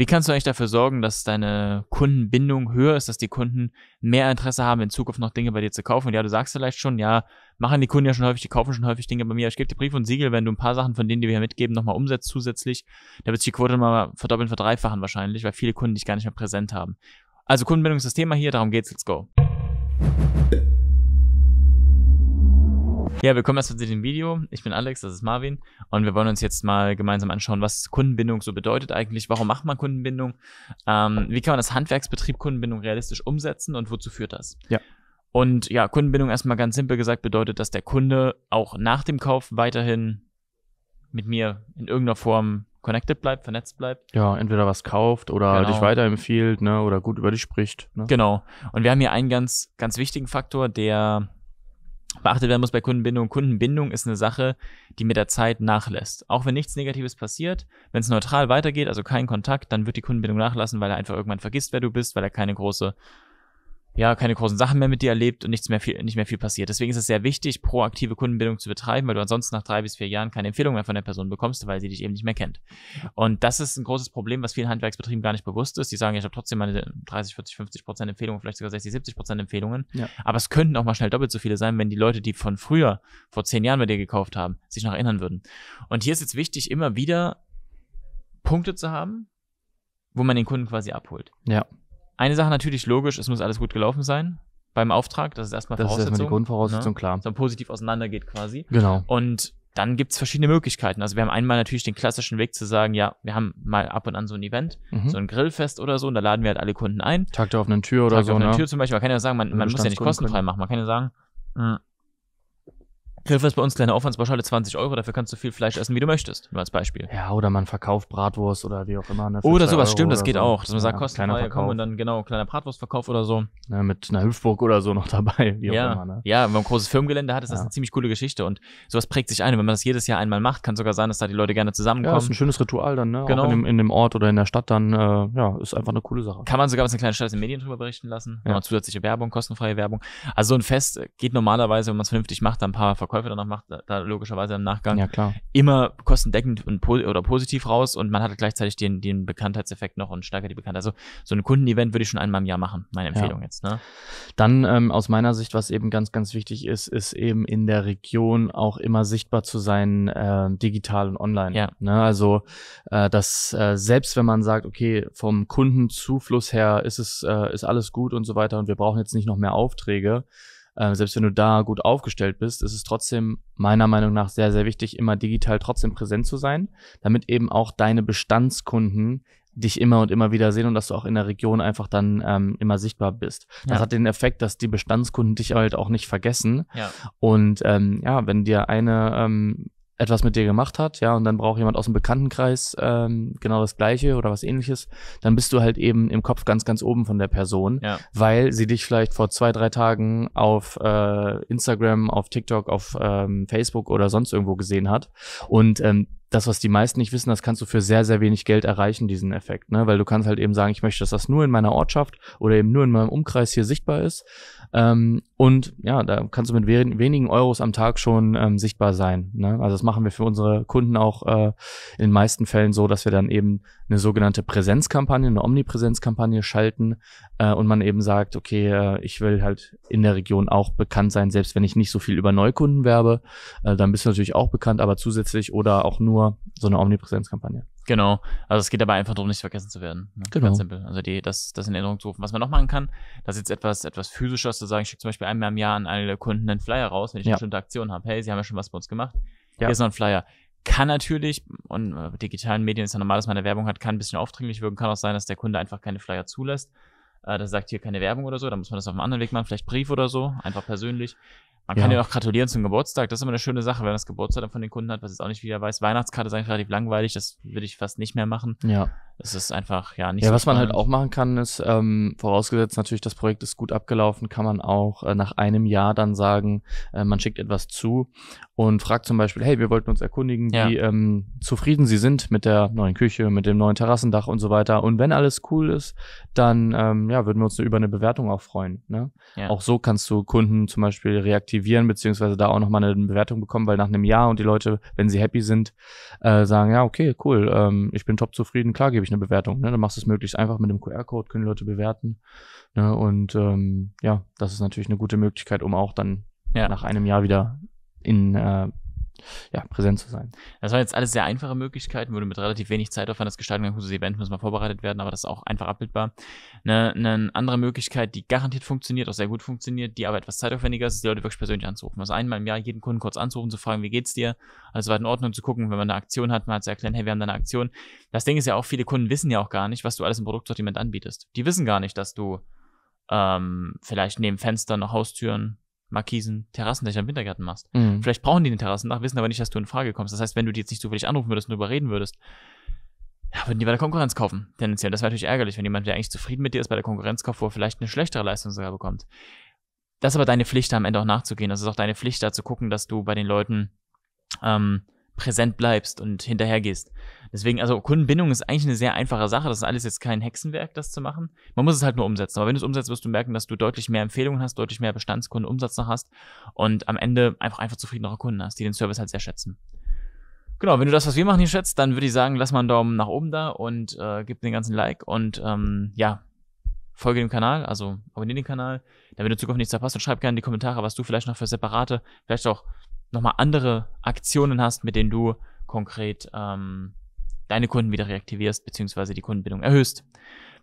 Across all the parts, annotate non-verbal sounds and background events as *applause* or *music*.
Wie kannst du eigentlich dafür sorgen, dass deine Kundenbindung höher ist, dass die Kunden mehr Interesse haben, in Zukunft noch Dinge bei dir zu kaufen? Und ja, du sagst vielleicht schon, ja, machen die Kunden ja schon häufig, die kaufen schon häufig Dinge bei mir. Ich gebe dir Brief und Siegel, wenn du ein paar Sachen von denen, die wir hier mitgeben, nochmal umsetzt zusätzlich. Da wird sich die Quote nochmal verdoppeln, verdreifachen wahrscheinlich, weil viele Kunden dich gar nicht mehr präsent haben. Also Kundenbindung ist das Thema hier, darum geht's, let's go. Ja, willkommen erstmal zu dem Video. Ich bin Alex, das ist Marvin und wir wollen uns jetzt mal gemeinsam anschauen, was Kundenbindung so bedeutet eigentlich. Warum macht man Kundenbindung? Ähm, wie kann man das Handwerksbetrieb Kundenbindung realistisch umsetzen und wozu führt das? Ja. Und ja, Kundenbindung erstmal ganz simpel gesagt bedeutet, dass der Kunde auch nach dem Kauf weiterhin mit mir in irgendeiner Form connected bleibt, vernetzt bleibt. Ja, entweder was kauft oder genau. dich weiterempfiehlt, ne, oder gut über dich spricht. Ne? Genau. Und wir haben hier einen ganz, ganz wichtigen Faktor, der beachtet werden muss bei Kundenbindung. Kundenbindung ist eine Sache, die mit der Zeit nachlässt. Auch wenn nichts Negatives passiert, wenn es neutral weitergeht, also kein Kontakt, dann wird die Kundenbindung nachlassen, weil er einfach irgendwann vergisst, wer du bist, weil er keine große ja, keine großen Sachen mehr mit dir erlebt und nichts mehr viel, nicht mehr viel passiert. Deswegen ist es sehr wichtig, proaktive Kundenbildung zu betreiben, weil du ansonsten nach drei bis vier Jahren keine Empfehlung mehr von der Person bekommst, weil sie dich eben nicht mehr kennt. Und das ist ein großes Problem, was vielen Handwerksbetrieben gar nicht bewusst ist. Die sagen, ich habe trotzdem meine 30, 40, 50 Prozent Empfehlungen, vielleicht sogar 60, 70 Prozent Empfehlungen. Ja. Aber es könnten auch mal schnell doppelt so viele sein, wenn die Leute, die von früher, vor zehn Jahren bei dir gekauft haben, sich noch erinnern würden. Und hier ist jetzt wichtig, immer wieder Punkte zu haben, wo man den Kunden quasi abholt. Ja. Eine Sache natürlich logisch, es muss alles gut gelaufen sein beim Auftrag. Das ist erstmal das Voraussetzung. Das ist erstmal die Grundvoraussetzung, ne? klar. So positiv auseinandergeht quasi. Genau. Und dann gibt es verschiedene Möglichkeiten. Also wir haben einmal natürlich den klassischen Weg zu sagen, ja, wir haben mal ab und an so ein Event, mhm. so ein Grillfest oder so, und da laden wir halt alle Kunden ein. Tag der offenen Tür oder Tag so. Tag der offenen ne? Tür zum Beispiel. Man kann ja sagen, man, man muss ja nicht kostenfrei können. machen. Man kann ja sagen, mh, mm, Grillfest bei uns kleine Aufwandspauschale 20 Euro, dafür kannst du viel Fleisch essen, wie du möchtest, nur als Beispiel. Ja, oder man verkauft Bratwurst oder wie auch immer. Ne, oder sowas, Euro stimmt, das geht so. auch. Dass man sagt, kostenfrei, komm und dann genau, kleiner Bratwurstverkauf oder so. Ja, ne, mit einer Hüpfburg oder so noch *laughs* dabei, wie ja, auch immer. Ne? Ja, wenn man ein großes Firmengelände hat, ist das ja. eine ziemlich coole Geschichte und sowas prägt sich ein. Und wenn man das jedes Jahr einmal macht, kann sogar sein, dass da die Leute gerne zusammenkommen. Ja, ist ein schönes Ritual dann, ne? Genau. Auch in dem, in dem Ort oder in der Stadt dann, äh, ja, ist einfach eine coole Sache. Kann man sogar was in kleinen Stadt in den Medien drüber berichten lassen, ja. Genau, zusätzliche Werbung, kostenfreie Werbung. Also so ein Fest geht normalerweise, wenn man es vernünftig macht, dann ein paar Verkäufer Verkäufe danach macht, da logischerweise im Nachgang ja, immer kostendeckend und oder positiv raus und man hat gleichzeitig den, den Bekanntheitseffekt noch und stärker die Bekanntheit. Also so ein Kundenevent würde ich schon einmal im Jahr machen, meine Empfehlung ja. jetzt. Ne? Dann ähm, aus meiner Sicht, was eben ganz, ganz wichtig ist, ist eben in der Region auch immer sichtbar zu sein, äh, digital und online. Ja. Ne? Also äh, dass äh, selbst wenn man sagt, okay, vom Kundenzufluss her ist es, äh, ist alles gut und so weiter und wir brauchen jetzt nicht noch mehr Aufträge, ähm, selbst wenn du da gut aufgestellt bist, ist es trotzdem meiner Meinung nach sehr, sehr wichtig, immer digital trotzdem präsent zu sein, damit eben auch deine Bestandskunden dich immer und immer wieder sehen und dass du auch in der Region einfach dann ähm, immer sichtbar bist. Das ja. hat den Effekt, dass die Bestandskunden dich halt auch nicht vergessen. Ja. Und ähm, ja, wenn dir eine ähm, etwas mit dir gemacht hat, ja, und dann braucht jemand aus dem Bekanntenkreis ähm, genau das Gleiche oder was ähnliches, dann bist du halt eben im Kopf ganz, ganz oben von der Person, ja. weil sie dich vielleicht vor zwei, drei Tagen auf äh, Instagram, auf TikTok, auf ähm, Facebook oder sonst irgendwo gesehen hat. Und ähm, das, was die meisten nicht wissen, das kannst du für sehr, sehr wenig Geld erreichen, diesen Effekt. Ne? Weil du kannst halt eben sagen, ich möchte, dass das nur in meiner Ortschaft oder eben nur in meinem Umkreis hier sichtbar ist. Ähm, und ja, da kannst du mit wenigen Euros am Tag schon ähm, sichtbar sein. Ne? Also das machen wir für unsere Kunden auch äh, in den meisten Fällen so, dass wir dann eben eine sogenannte Präsenzkampagne, eine Omnipräsenzkampagne schalten äh, und man eben sagt, okay, äh, ich will halt in der Region auch bekannt sein, selbst wenn ich nicht so viel über Neukunden werbe, äh, dann bist du natürlich auch bekannt, aber zusätzlich oder auch nur nur so eine Omnipräsenzkampagne. Genau. Also es geht dabei einfach darum, nicht vergessen zu werden. Ne? Genau. Ganz simpel. Also die, das, das in Erinnerung zu rufen. Was man noch machen kann, das ist jetzt etwas, etwas physisches zu sagen, ich schicke zum Beispiel einmal im Jahr an alle Kunden einen Flyer raus, wenn ich ja. eine bestimmte Aktion habe. Hey, sie haben ja schon was bei uns gemacht. Ja. Hier ist noch ein Flyer. Kann natürlich, und äh, digitalen Medien ist ja normal, dass man eine Werbung hat, kann ein bisschen aufdringlich wirken, kann auch sein, dass der Kunde einfach keine Flyer zulässt. Äh, das sagt hier keine Werbung oder so, dann muss man das auf einem anderen Weg machen, vielleicht Brief oder so, einfach persönlich. Man ja. kann ja auch gratulieren zum Geburtstag. Das ist immer eine schöne Sache, wenn man das Geburtstag dann von den Kunden hat, was jetzt auch nicht wieder weiß. Weihnachtskarte ist eigentlich relativ langweilig, das würde ich fast nicht mehr machen. Ja. Es ist einfach, ja, nicht Ja, so was spannend. man halt auch machen kann, ist, ähm, vorausgesetzt natürlich, das Projekt ist gut abgelaufen, kann man auch äh, nach einem Jahr dann sagen, äh, man schickt etwas zu und fragt zum Beispiel, hey, wir wollten uns erkundigen, ja. wie ähm, zufrieden Sie sind mit der neuen Küche, mit dem neuen Terrassendach und so weiter. Und wenn alles cool ist, dann ähm, ja, würden wir uns über eine Bewertung auch freuen. Ne? Ja. Auch so kannst du Kunden zum Beispiel reaktivieren, beziehungsweise da auch nochmal eine Bewertung bekommen, weil nach einem Jahr und die Leute, wenn sie happy sind, äh, sagen, ja, okay, cool, ähm, ich bin top zufrieden, klar gebe ich eine Bewertung. Ne? Dann machst du es möglichst einfach mit dem QR-Code, können Leute bewerten. Ne? Und ähm, ja, das ist natürlich eine gute Möglichkeit, um auch dann ja. nach einem Jahr wieder in äh, ja, präsent zu sein. Das waren jetzt alles sehr einfache Möglichkeiten, wo du mit relativ wenig Zeitaufwand das gestalten kannst. Das Event muss mal vorbereitet werden, aber das ist auch einfach abbildbar. Eine, eine andere Möglichkeit, die garantiert funktioniert, auch sehr gut funktioniert, die aber etwas zeitaufwendiger ist, ist die Leute wirklich persönlich anzurufen. Also einmal im Jahr jeden Kunden kurz anzurufen, zu fragen, wie geht's dir? Alles weit in Ordnung, zu gucken, wenn man eine Aktion hat, mal zu erklären, hey, wir haben da eine Aktion. Das Ding ist ja auch, viele Kunden wissen ja auch gar nicht, was du alles im Produktsortiment anbietest. Die wissen gar nicht, dass du ähm, vielleicht neben Fenstern noch Haustüren Markisen, Terrassendächer im Wintergarten machst. Mhm. Vielleicht brauchen die den Terrassendach, wissen aber nicht, dass du in Frage kommst. Das heißt, wenn du die jetzt nicht zufällig anrufen würdest und darüber reden würdest, ja, würden die bei der Konkurrenz kaufen, tendenziell. Das wäre natürlich ärgerlich, wenn jemand, der eigentlich zufrieden mit dir ist, bei der Konkurrenz kauft, wo er vielleicht eine schlechtere Leistung sogar bekommt. Das ist aber deine Pflicht, da am Ende auch nachzugehen. Das ist auch deine Pflicht, da zu gucken, dass du bei den Leuten ähm, präsent bleibst und hinterhergehst. Deswegen, also Kundenbindung ist eigentlich eine sehr einfache Sache. Das ist alles jetzt kein Hexenwerk, das zu machen. Man muss es halt nur umsetzen. Aber wenn du es umsetzt, wirst du merken, dass du deutlich mehr Empfehlungen hast, deutlich mehr Bestandskunden Umsatz noch hast und am Ende einfach einfach zufriedenere Kunden hast, die den Service halt sehr schätzen. Genau, wenn du das, was wir machen, hier schätzt, dann würde ich sagen, lass mal einen Daumen nach oben da und äh, gib den ganzen Like und ähm, ja, folge dem Kanal, also abonniere den Kanal, damit du Zukunft nichts verpasst und schreib gerne in die Kommentare, was du vielleicht noch für separate, vielleicht auch nochmal andere Aktionen hast, mit denen du konkret ähm, deine Kunden wieder reaktivierst, beziehungsweise die Kundenbindung erhöhst.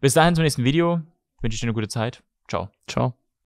Bis dahin zum nächsten Video. Wünsche ich dir eine gute Zeit. Ciao. Ciao.